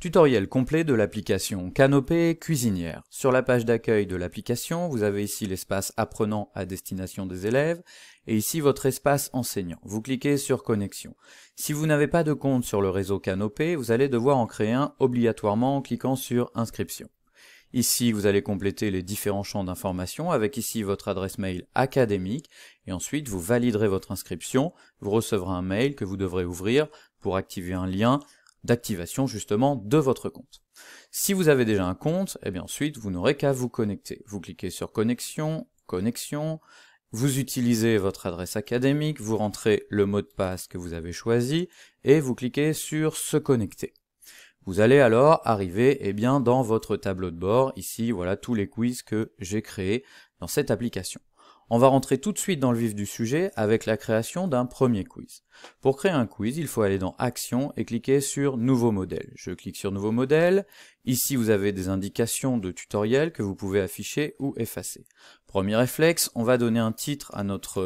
Tutoriel complet de l'application Canopée Cuisinière. Sur la page d'accueil de l'application, vous avez ici l'espace apprenant à destination des élèves et ici votre espace enseignant. Vous cliquez sur connexion. Si vous n'avez pas de compte sur le réseau Canopée, vous allez devoir en créer un obligatoirement en cliquant sur inscription. Ici, vous allez compléter les différents champs d'information avec ici votre adresse mail académique et ensuite vous validerez votre inscription. Vous recevrez un mail que vous devrez ouvrir pour activer un lien d'activation justement de votre compte. Si vous avez déjà un compte, et eh bien ensuite vous n'aurez qu'à vous connecter. Vous cliquez sur connexion, connexion, vous utilisez votre adresse académique, vous rentrez le mot de passe que vous avez choisi et vous cliquez sur se connecter. Vous allez alors arriver eh bien, dans votre tableau de bord. Ici, voilà tous les quiz que j'ai créés dans cette application. On va rentrer tout de suite dans le vif du sujet avec la création d'un premier quiz. Pour créer un quiz, il faut aller dans Action et cliquer sur Nouveau modèle. Je clique sur Nouveau modèle. Ici, vous avez des indications de tutoriel que vous pouvez afficher ou effacer. Premier réflexe, on va donner un titre à notre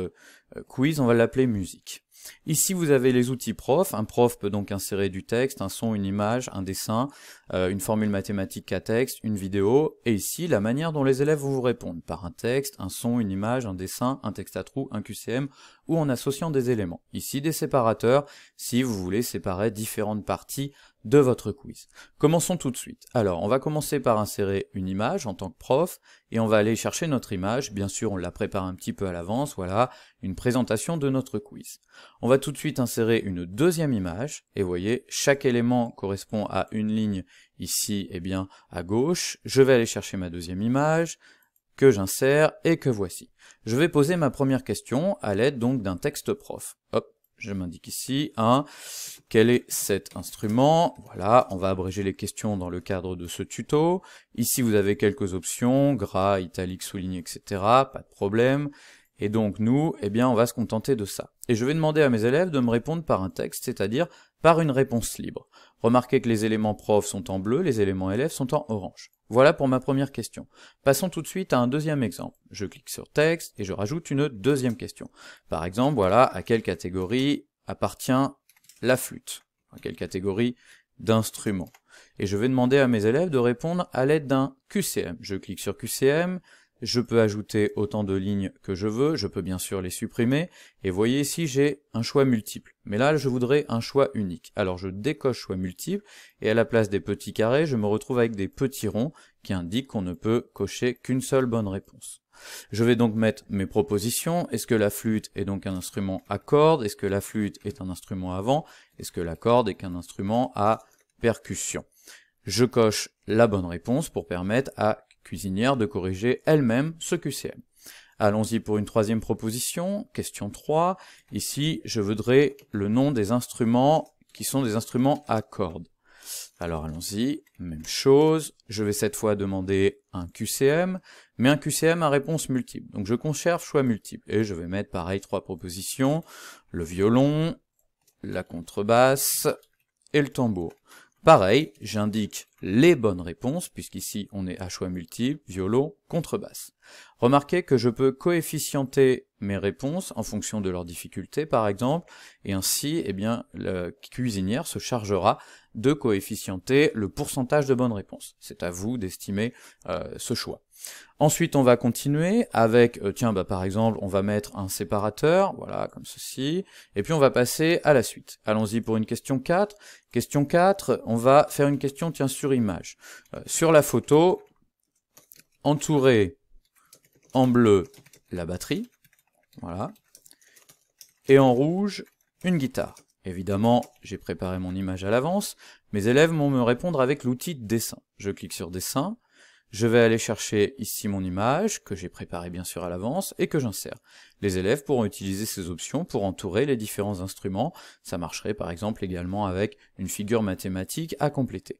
euh, quiz, on va l'appeler Musique. Ici, vous avez les outils prof. Un prof peut donc insérer du texte, un son, une image, un dessin, euh, une formule mathématique à texte, une vidéo. Et ici, la manière dont les élèves vont vous répondre, par un texte, un son, une image, un dessin, un texte à trous, un QCM, ou en associant des éléments. Ici, des séparateurs, si vous voulez séparer différentes parties de votre quiz. Commençons tout de suite. Alors, on va commencer par insérer une image en tant que prof, et on va aller chercher notre image. Bien sûr, on la prépare un petit peu à l'avance, voilà, une présentation de notre quiz. On va tout de suite insérer une deuxième image, et vous voyez, chaque élément correspond à une ligne ici, eh bien, à gauche. Je vais aller chercher ma deuxième image, que j'insère, et que voici. Je vais poser ma première question à l'aide donc d'un texte prof. Hop, je m'indique ici, un. Hein. Quel est cet instrument Voilà, on va abréger les questions dans le cadre de ce tuto. Ici, vous avez quelques options, gras, italique, souligné, etc. Pas de problème. Et donc, nous, eh bien, on va se contenter de ça. Et je vais demander à mes élèves de me répondre par un texte, c'est-à-dire par une réponse libre. Remarquez que les éléments prof sont en bleu, les éléments élèves sont en orange. Voilà pour ma première question. Passons tout de suite à un deuxième exemple. Je clique sur texte et je rajoute une deuxième question. Par exemple, voilà, à quelle catégorie appartient la flûte À quelle catégorie d'instruments Et je vais demander à mes élèves de répondre à l'aide d'un QCM. Je clique sur QCM, je peux ajouter autant de lignes que je veux, je peux bien sûr les supprimer, et voyez ici j'ai un choix multiple, mais là je voudrais un choix unique. Alors je décoche choix multiple, et à la place des petits carrés, je me retrouve avec des petits ronds qui indiquent qu'on ne peut cocher qu'une seule bonne réponse. Je vais donc mettre mes propositions, est-ce que la flûte est donc un instrument à cordes, est-ce que la flûte est un instrument à vent, est-ce que la corde est qu'un instrument à percussion. Je coche la bonne réponse pour permettre à cuisinière de corriger elle-même ce QCM. Allons-y pour une troisième proposition, question 3. Ici, je voudrais le nom des instruments qui sont des instruments à cordes. Alors allons-y, même chose, je vais cette fois demander un QCM, mais un QCM à réponse multiple. Donc je conserve choix multiple, et je vais mettre pareil trois propositions, le violon, la contrebasse et le tambour. Pareil, j'indique les bonnes réponses, puisqu'ici on est à choix multiple, violon, contrebasse. Remarquez que je peux coefficienter mes réponses en fonction de leur difficulté par exemple, et ainsi eh bien, la cuisinière se chargera de coefficienter le pourcentage de bonnes réponses. C'est à vous d'estimer euh, ce choix. Ensuite on va continuer avec, euh, tiens bah, par exemple on va mettre un séparateur, voilà comme ceci, et puis on va passer à la suite. Allons-y pour une question 4. Question 4, on va faire une question tiens sur sur image. Euh, sur la photo, entourer en bleu la batterie, voilà, et en rouge une guitare. Évidemment, j'ai préparé mon image à l'avance, mes élèves vont me répondre avec l'outil dessin. Je clique sur dessin, je vais aller chercher ici mon image, que j'ai préparée bien sûr à l'avance, et que j'insère. Les élèves pourront utiliser ces options pour entourer les différents instruments, ça marcherait par exemple également avec une figure mathématique à compléter.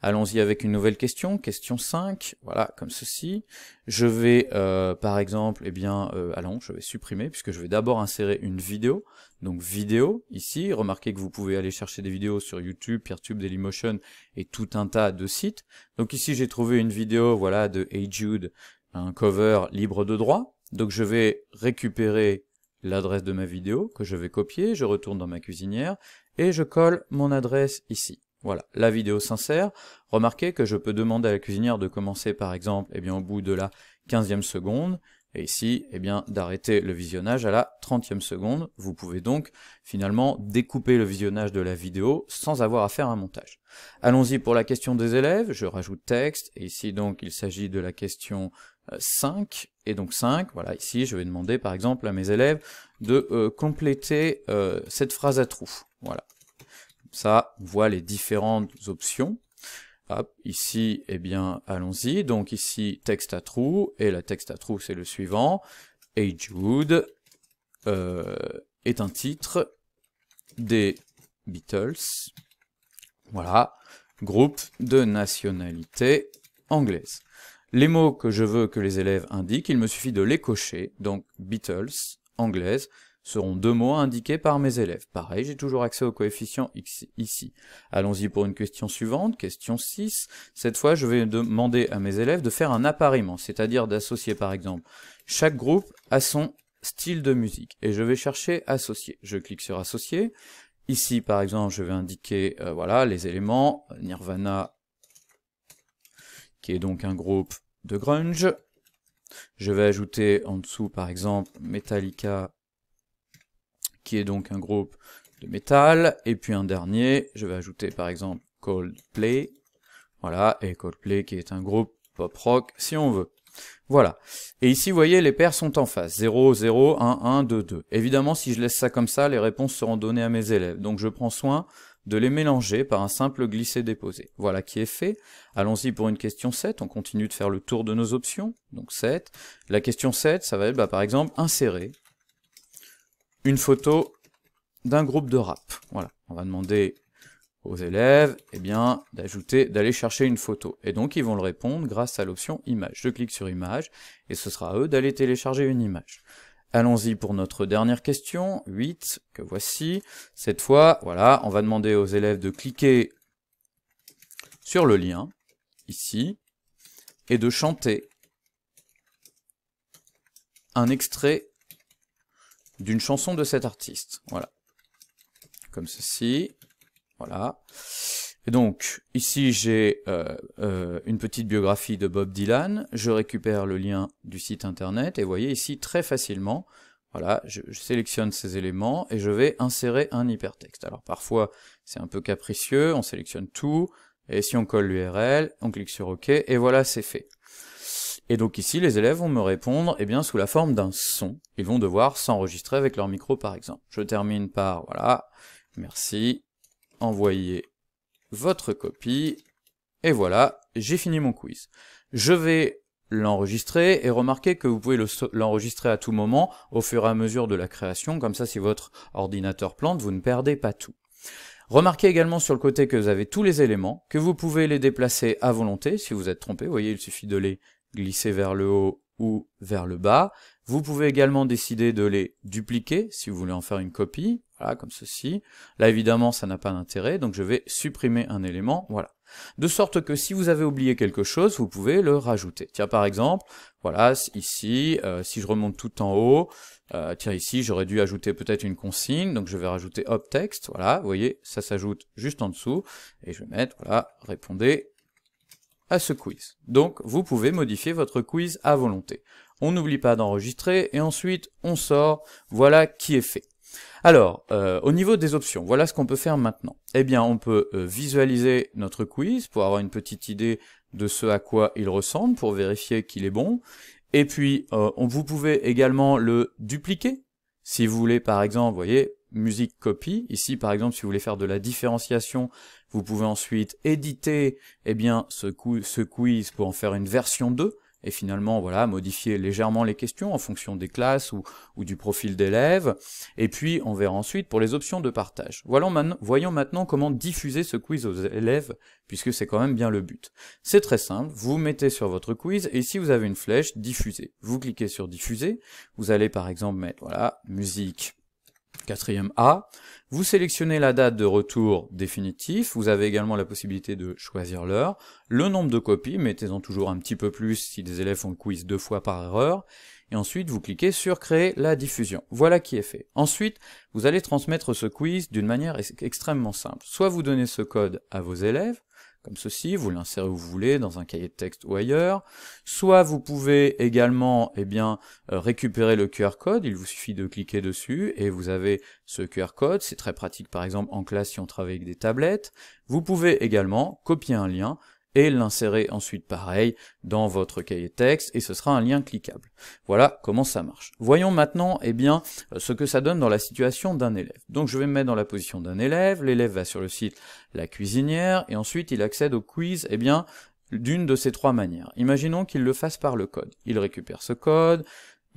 Allons-y avec une nouvelle question, question 5, voilà, comme ceci. Je vais, euh, par exemple, eh bien, euh, allons, je vais supprimer, puisque je vais d'abord insérer une vidéo. Donc vidéo, ici, remarquez que vous pouvez aller chercher des vidéos sur YouTube, Peertube, Dailymotion, et tout un tas de sites. Donc ici, j'ai trouvé une vidéo, voilà, de Hey Jude, un cover libre de droit. Donc je vais récupérer l'adresse de ma vidéo, que je vais copier, je retourne dans ma cuisinière, et je colle mon adresse ici. Voilà, la vidéo sincère. Remarquez que je peux demander à la cuisinière de commencer par exemple eh bien, au bout de la 15e seconde, et ici eh bien d'arrêter le visionnage à la 30e seconde. Vous pouvez donc finalement découper le visionnage de la vidéo sans avoir à faire un montage. Allons-y pour la question des élèves, je rajoute texte, et ici donc il s'agit de la question 5, euh, et donc 5, voilà, ici je vais demander par exemple à mes élèves de euh, compléter euh, cette phrase à trous. Voilà, ça, on voit les différentes options. ici, eh bien, allons-y. Donc ici, texte à trous, et la texte à trous, c'est le suivant. Agewood euh, » est un titre des Beatles. Voilà, groupe de nationalité anglaise. Les mots que je veux que les élèves indiquent, il me suffit de les cocher. Donc Beatles, anglaise, seront deux mots indiqués par mes élèves. Pareil, j'ai toujours accès au coefficient x ici. Allons-y pour une question suivante, question 6. Cette fois, je vais demander à mes élèves de faire un appariement, c'est-à-dire d'associer par exemple chaque groupe à son style de musique. Et je vais chercher associer. Je clique sur associer. Ici, par exemple, je vais indiquer euh, voilà les éléments. Nirvana, qui est donc un groupe de grunge. Je vais ajouter en dessous, par exemple, Metallica, qui est donc un groupe de métal. Et puis un dernier, je vais ajouter par exemple Coldplay. Voilà, et Coldplay qui est un groupe pop rock si on veut. Voilà. Et ici, vous voyez, les paires sont en face. 0, 0, 1, 1, 2, 2. Évidemment, si je laisse ça comme ça, les réponses seront données à mes élèves. Donc je prends soin de les mélanger par un simple glisser-déposer. Voilà qui est fait. Allons-y pour une question 7. On continue de faire le tour de nos options. Donc 7. La question 7, ça va être, bah, par exemple, insérer une photo d'un groupe de rap. Voilà, on va demander aux élèves eh bien, d'ajouter, d'aller chercher une photo. Et donc ils vont le répondre grâce à l'option image. Je clique sur image et ce sera à eux d'aller télécharger une image. Allons-y pour notre dernière question, 8, que voici. Cette fois, voilà, on va demander aux élèves de cliquer sur le lien, ici, et de chanter un extrait d'une chanson de cet artiste. Voilà. Comme ceci. Voilà. Et donc, ici, j'ai euh, euh, une petite biographie de Bob Dylan. Je récupère le lien du site internet. Et voyez ici, très facilement, voilà, je sélectionne ces éléments et je vais insérer un hypertexte. Alors parfois, c'est un peu capricieux, on sélectionne tout. Et si on colle l'URL, on clique sur OK, et voilà, c'est fait. Et donc ici, les élèves vont me répondre eh bien, sous la forme d'un son. Ils vont devoir s'enregistrer avec leur micro, par exemple. Je termine par, voilà, merci, envoyez votre copie, et voilà, j'ai fini mon quiz. Je vais l'enregistrer et remarquez que vous pouvez l'enregistrer à tout moment au fur et à mesure de la création, comme ça si votre ordinateur plante, vous ne perdez pas tout. Remarquez également sur le côté que vous avez tous les éléments, que vous pouvez les déplacer à volonté, si vous êtes trompé, vous voyez, il suffit de les glisser vers le haut ou vers le bas. Vous pouvez également décider de les dupliquer si vous voulez en faire une copie, voilà, comme ceci. Là, évidemment, ça n'a pas d'intérêt, donc je vais supprimer un élément, voilà. De sorte que si vous avez oublié quelque chose, vous pouvez le rajouter. Tiens, par exemple, voilà, ici, euh, si je remonte tout en haut, euh, tiens, ici, j'aurais dû ajouter peut-être une consigne, donc je vais rajouter hop texte, voilà, vous voyez, ça s'ajoute juste en dessous, et je vais mettre, voilà, répondez à ce quiz. Donc vous pouvez modifier votre quiz à volonté. On n'oublie pas d'enregistrer et ensuite on sort, voilà qui est fait. Alors, euh, au niveau des options, voilà ce qu'on peut faire maintenant. Eh bien, on peut euh, visualiser notre quiz pour avoir une petite idée de ce à quoi il ressemble, pour vérifier qu'il est bon. Et puis, euh, on, vous pouvez également le dupliquer. Si vous voulez, par exemple, vous voyez, musique copie. Ici, par exemple, si vous voulez faire de la différenciation, vous pouvez ensuite éditer eh bien, ce, quiz pour en faire une version 2 et finalement voilà modifier légèrement les questions en fonction des classes ou, ou du profil d'élèves. Et puis on verra ensuite pour les options de partage. maintenant, voyons maintenant comment diffuser ce quiz aux élèves, puisque c'est quand même bien le but. C'est très simple, vous mettez sur votre quiz, et ici, vous avez une flèche, diffuser. Vous cliquez sur diffuser, vous allez par exemple mettre voilà musique quatrième A. Vous sélectionnez la date de retour définitif, vous avez également la possibilité de choisir l'heure, le nombre de copies, mettez-en toujours un petit peu plus si des élèves font le quiz deux fois par erreur, et ensuite vous cliquez sur créer la diffusion. Voilà qui est fait. Ensuite, vous allez transmettre ce quiz d'une manière extrêmement simple. Soit vous donnez ce code à vos élèves, comme ceci, vous l'insérez où vous voulez, dans un cahier de texte ou ailleurs. Soit vous pouvez également eh bien, euh, récupérer le QR code, il vous suffit de cliquer dessus et vous avez ce QR code, c'est très pratique par exemple en classe si on travaille avec des tablettes. Vous pouvez également copier un lien et l'insérer ensuite pareil dans votre cahier texte et ce sera un lien cliquable. Voilà comment ça marche. Voyons maintenant eh bien, euh, ce que ça donne dans la situation d'un élève. Donc je vais me mettre dans la position d'un élève, l'élève va sur le site La Cuisinière et ensuite il accède au quiz eh bien, d'une de ces trois manières. Imaginons qu'il le fasse par le code. Il récupère ce code,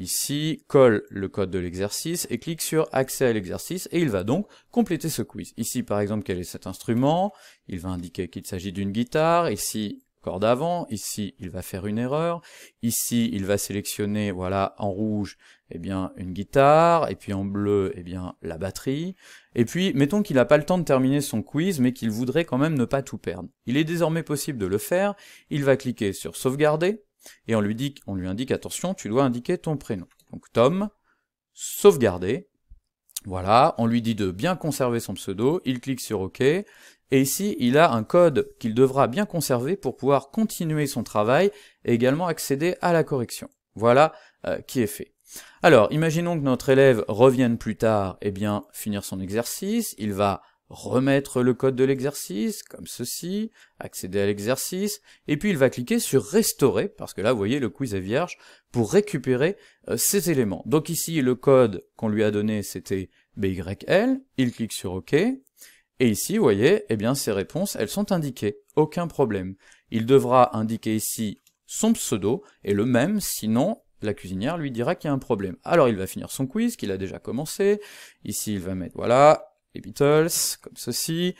Ici, colle le code de l'exercice et clique sur accès à l'exercice et il va donc compléter ce quiz. Ici, par exemple, quel est cet instrument Il va indiquer qu'il s'agit d'une guitare. Ici, corde avant, ici il va faire une erreur, ici il va sélectionner voilà en rouge eh bien une guitare et puis en bleu eh bien la batterie et puis mettons qu'il n'a pas le temps de terminer son quiz mais qu'il voudrait quand même ne pas tout perdre. Il est désormais possible de le faire, il va cliquer sur sauvegarder et on lui, dit, on lui indique, attention, tu dois indiquer ton prénom. Donc Tom, sauvegarder. Voilà, on lui dit de bien conserver son pseudo, il clique sur OK, et ici il a un code qu'il devra bien conserver pour pouvoir continuer son travail et également accéder à la correction. Voilà euh, qui est fait. Alors, imaginons que notre élève revienne plus tard, et bien, finir son exercice, il va remettre le code de l'exercice, comme ceci, accéder à l'exercice, et puis il va cliquer sur restaurer, parce que là, vous voyez, le quiz est vierge, pour récupérer euh, ces éléments. Donc ici, le code qu'on lui a donné, c'était BYL, il clique sur OK, et ici, vous voyez, eh bien, ses réponses, elles sont indiquées, aucun problème. Il devra indiquer ici son pseudo, et le même, sinon, la cuisinière lui dira qu'il y a un problème. Alors il va finir son quiz, qu'il a déjà commencé, ici il va mettre, voilà, les Beatles, comme ceci.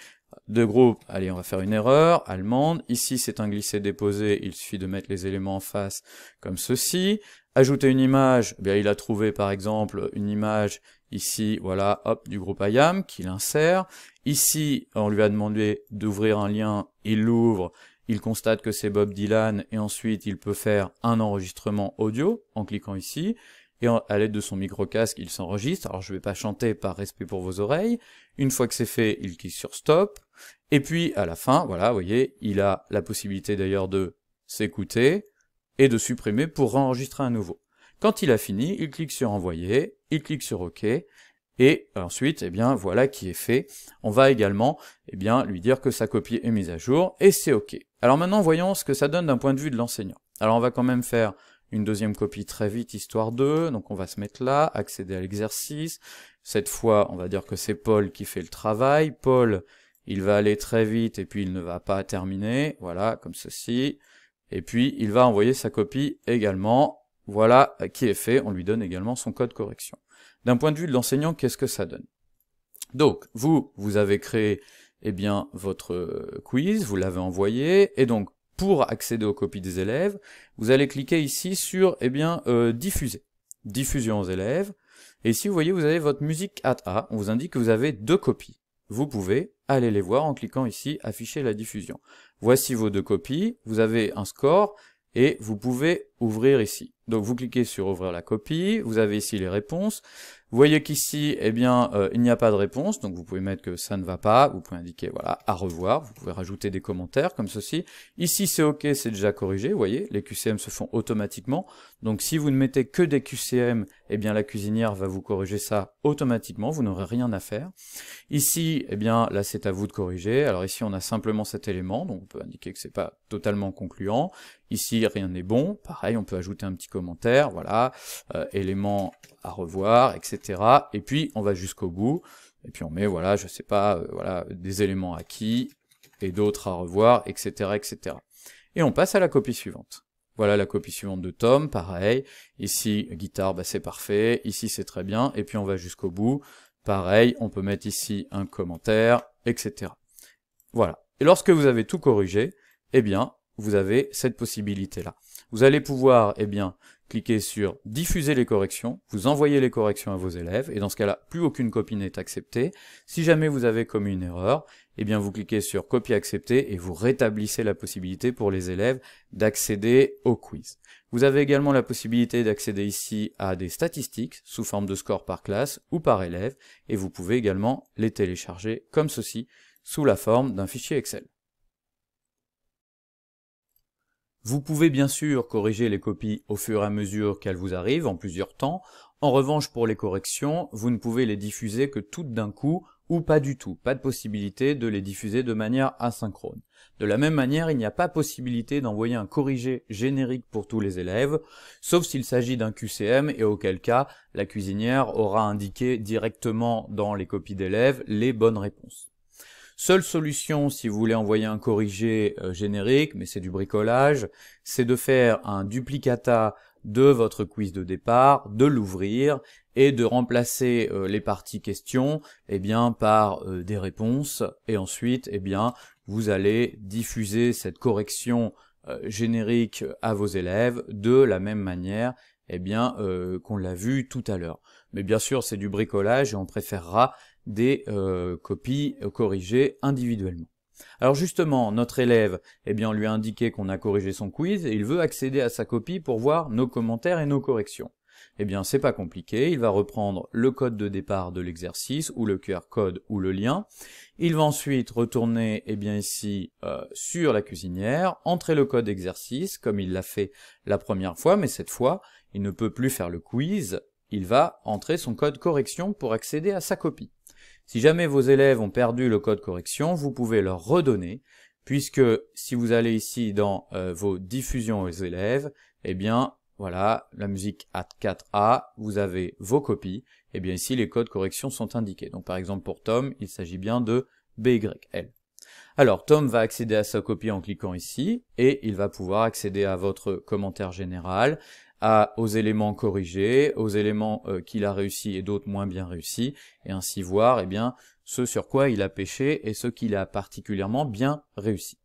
Deux groupes, allez, on va faire une erreur, allemande. Ici, c'est un glissé-déposé, il suffit de mettre les éléments en face, comme ceci. Ajouter une image, eh bien, il a trouvé, par exemple, une image ici, voilà, hop, du groupe IAM, qu'il insère. Ici, on lui a demandé d'ouvrir un lien, il l'ouvre, il constate que c'est Bob Dylan, et ensuite, il peut faire un enregistrement audio, en cliquant ici et à l'aide de son micro-casque, il s'enregistre. Alors je ne vais pas chanter par respect pour vos oreilles. Une fois que c'est fait, il clique sur stop. Et puis à la fin, voilà, vous voyez, il a la possibilité d'ailleurs de s'écouter et de supprimer pour enregistrer à nouveau. Quand il a fini, il clique sur envoyer, il clique sur OK. Et ensuite, eh bien, voilà qui est fait. On va également, eh bien, lui dire que sa copie est mise à jour et c'est OK. Alors maintenant, voyons ce que ça donne d'un point de vue de l'enseignant. Alors on va quand même faire une deuxième copie très vite, histoire 2, donc on va se mettre là, accéder à l'exercice. Cette fois, on va dire que c'est Paul qui fait le travail. Paul, il va aller très vite et puis il ne va pas terminer, voilà, comme ceci. Et puis, il va envoyer sa copie également. Voilà euh, qui est fait, on lui donne également son code correction. D'un point de vue de l'enseignant, qu'est-ce que ça donne Donc, vous, vous avez créé eh bien, votre euh, quiz, vous l'avez envoyé, et donc, pour accéder aux copies des élèves, vous allez cliquer ici sur eh bien, euh, diffuser. Diffusion aux élèves. Et ici, vous voyez, vous avez votre musique at A. On vous indique que vous avez deux copies. Vous pouvez aller les voir en cliquant ici afficher la diffusion. Voici vos deux copies. Vous avez un score et vous pouvez ouvrir ici. Donc vous cliquez sur ouvrir la copie, vous avez ici les réponses, vous voyez qu'ici, eh bien, euh, il n'y a pas de réponse, donc vous pouvez mettre que ça ne va pas, vous pouvez indiquer, voilà, à revoir, vous pouvez rajouter des commentaires comme ceci. Ici, c'est OK, c'est déjà corrigé, vous voyez, les QCM se font automatiquement, donc si vous ne mettez que des QCM, eh bien, la cuisinière va vous corriger ça automatiquement, vous n'aurez rien à faire. Ici, eh bien, là, c'est à vous de corriger, alors ici, on a simplement cet élément, donc on peut indiquer que c'est pas totalement concluant. Ici, rien n'est bon. Pareil, on peut ajouter un petit commentaire, voilà, euh, élément à revoir, etc. Et puis, on va jusqu'au bout. Et puis, on met, voilà, je sais pas, euh, voilà, des éléments acquis et d'autres à revoir, etc., etc. Et on passe à la copie suivante. Voilà la copie suivante de Tom, pareil. Ici, guitare, bah, c'est parfait. Ici, c'est très bien. Et puis, on va jusqu'au bout. Pareil, on peut mettre ici un commentaire, etc. Voilà. Et lorsque vous avez tout corrigé, eh bien, vous avez cette possibilité-là. Vous allez pouvoir, eh bien, cliquer sur diffuser les corrections, vous envoyez les corrections à vos élèves, et dans ce cas-là, plus aucune copie n'est acceptée. Si jamais vous avez commis une erreur, eh bien, vous cliquez sur copier acceptée et vous rétablissez la possibilité pour les élèves d'accéder au quiz. Vous avez également la possibilité d'accéder ici à des statistiques sous forme de score par classe ou par élève, et vous pouvez également les télécharger comme ceci, sous la forme d'un fichier Excel. Vous pouvez bien sûr corriger les copies au fur et à mesure qu'elles vous arrivent, en plusieurs temps. En revanche, pour les corrections, vous ne pouvez les diffuser que toutes d'un coup ou pas du tout. Pas de possibilité de les diffuser de manière asynchrone. De la même manière, il n'y a pas possibilité d'envoyer un corrigé générique pour tous les élèves, sauf s'il s'agit d'un QCM et auquel cas, la cuisinière aura indiqué directement dans les copies d'élèves les bonnes réponses. Seule solution si vous voulez envoyer un corrigé euh, générique, mais c'est du bricolage, c'est de faire un duplicata de votre quiz de départ, de l'ouvrir et de remplacer euh, les parties questions eh bien, par euh, des réponses et ensuite eh bien, vous allez diffuser cette correction générique à vos élèves de la même manière eh bien, qu'on l'a vu tout à l'heure. Mais bien sûr, c'est du bricolage et on préférera des euh, copies corrigées individuellement. Alors justement, notre élève, eh bien, on lui a indiqué qu'on a corrigé son quiz et il veut accéder à sa copie pour voir nos commentaires et nos corrections. Eh bien, c'est pas compliqué, il va reprendre le code de départ de l'exercice, ou le QR code, ou le lien. Il va ensuite retourner, eh bien ici, euh, sur la cuisinière, entrer le code exercice, comme il l'a fait la première fois, mais cette fois, il ne peut plus faire le quiz, il va entrer son code correction pour accéder à sa copie. Si jamais vos élèves ont perdu le code correction, vous pouvez leur redonner, puisque si vous allez ici dans euh, vos diffusions aux élèves, eh bien, voilà, la musique at 4A, vous avez vos copies, et eh bien ici les codes correction sont indiqués. Donc par exemple pour Tom, il s'agit bien de BYL. Alors Tom va accéder à sa copie en cliquant ici, et il va pouvoir accéder à votre commentaire général, aux éléments corrigés, aux éléments euh, qu'il a réussi et d'autres moins bien réussis, et ainsi voir eh bien, ce sur quoi il a pêché et ce qu'il a particulièrement bien réussi.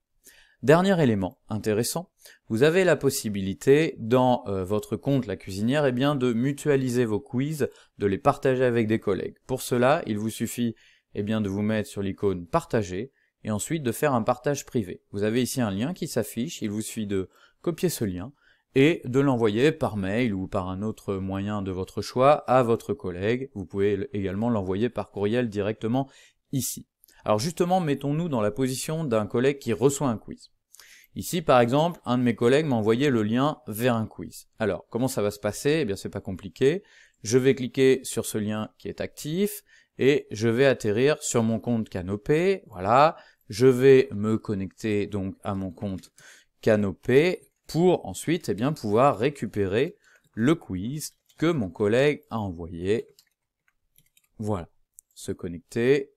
Dernier élément intéressant, vous avez la possibilité dans euh, votre compte La Cuisinière eh bien, de mutualiser vos quiz, de les partager avec des collègues. Pour cela, il vous suffit eh bien, de vous mettre sur l'icône Partager et ensuite de faire un partage privé. Vous avez ici un lien qui s'affiche, il vous suffit de copier ce lien, et de l'envoyer par mail ou par un autre moyen de votre choix à votre collègue. Vous pouvez également l'envoyer par courriel directement ici. Alors justement, mettons-nous dans la position d'un collègue qui reçoit un quiz. Ici, par exemple, un de mes collègues m'a envoyé le lien vers un quiz. Alors, comment ça va se passer Eh bien, c'est pas compliqué. Je vais cliquer sur ce lien qui est actif et je vais atterrir sur mon compte Canopé. Voilà. Je vais me connecter donc à mon compte Canopé pour ensuite eh bien, pouvoir récupérer le quiz que mon collègue a envoyé. Voilà, se connecter.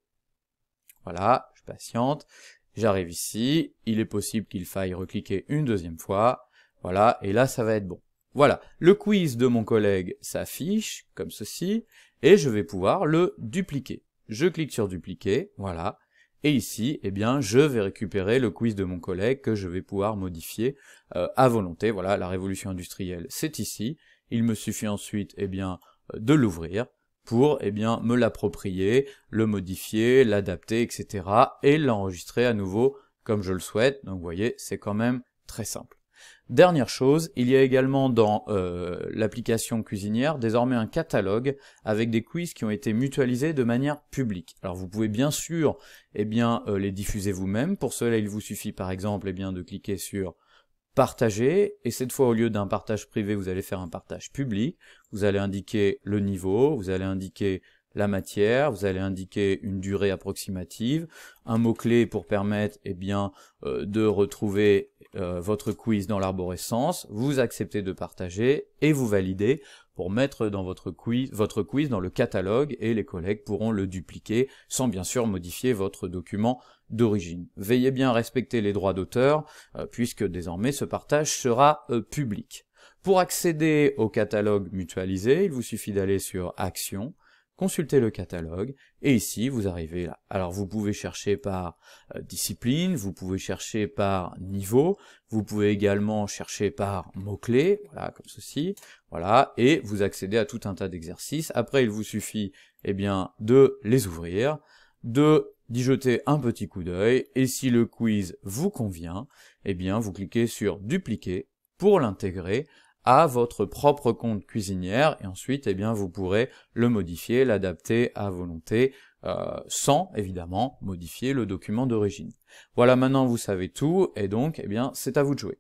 Voilà, je patiente. J'arrive ici, il est possible qu'il faille recliquer une deuxième fois. Voilà, et là ça va être bon. Voilà, le quiz de mon collègue s'affiche, comme ceci, et je vais pouvoir le dupliquer. Je clique sur dupliquer, voilà, et ici, eh bien, je vais récupérer le quiz de mon collègue que je vais pouvoir modifier euh, à volonté. Voilà, la révolution industrielle, c'est ici. Il me suffit ensuite, eh bien, euh, de l'ouvrir pour, eh bien, me l'approprier, le modifier, l'adapter, etc. et l'enregistrer à nouveau comme je le souhaite. Donc, vous voyez, c'est quand même très simple. Dernière chose, il y a également dans euh, l'application cuisinière désormais un catalogue avec des quiz qui ont été mutualisés de manière publique. Alors vous pouvez bien sûr eh bien, euh, les diffuser vous-même. Pour cela, il vous suffit par exemple eh bien, de cliquer sur partager et cette fois au lieu d'un partage privé, vous allez faire un partage public. Vous allez indiquer le niveau, vous allez indiquer la matière, vous allez indiquer une durée approximative, un mot-clé pour permettre eh bien, euh, de retrouver euh, votre quiz dans l'arborescence, vous acceptez de partager et vous validez pour mettre dans votre quiz, votre quiz dans le catalogue et les collègues pourront le dupliquer sans bien sûr modifier votre document d'origine. Veillez bien à respecter les droits d'auteur euh, puisque désormais ce partage sera euh, public. Pour accéder au catalogue mutualisé, il vous suffit d'aller sur Action, consultez le catalogue, et ici vous arrivez là. Alors vous pouvez chercher par euh, discipline, vous pouvez chercher par niveau, vous pouvez également chercher par mots-clés, voilà, comme ceci, voilà, et vous accédez à tout un tas d'exercices. Après il vous suffit eh bien, de les ouvrir, de d'y jeter un petit coup d'œil, et si le quiz vous convient, eh bien vous cliquez sur dupliquer pour l'intégrer à votre propre compte cuisinière et ensuite eh bien vous pourrez le modifier, l'adapter à volonté euh, sans évidemment modifier le document d'origine. Voilà maintenant vous savez tout et donc eh bien c'est à vous de jouer.